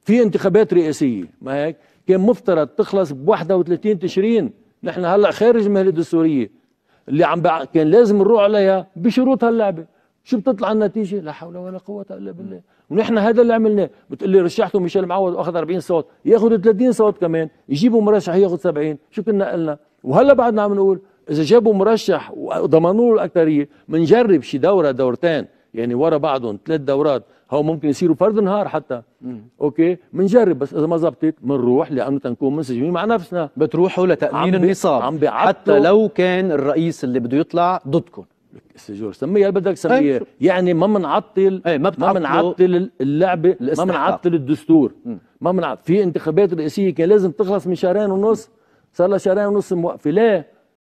في انتخابات رئاسيه ما هيك كان مفترض تخلص ب 31 تشرين نحن هلا خارج مهلة السوريه اللي عم بع... كان لازم نروح عليها بشروط هاللعبه شو بتطلع النتيجه لا حول ولا قوه الا بالله ونحن هذا اللي عملناه بتقول لي رشحته ميشيل معوض واخذ 40 صوت ياخذ 30 صوت كمان يجيبوا مرشح ياخذ 70 شو كنا قلنا وهلا بعدنا عم نقول اذا جابوا مرشح وضمنوا له الاكثريه بنجرب شي دوره دورتين يعني ورا بعضهم ثلاث دورات هو ممكن يصيروا فرد نهار حتى مم. اوكي بنجرب بس اذا ما زبطت بنروح لانه تنكون منسجمين مع نفسنا بتروحوا لتامين النصاب عم حتى لو كان الرئيس اللي بده يطلع ضدكم السجور سميها بدك سميها يعني ما بنعطل ما, ما بنعطل اللعبه ما بنعطل الدستور مم. ما بنعطل في انتخابات رئاسيه كان لازم تخلص من شهرين ونص صار لها شهرين ونص موقفه ليه؟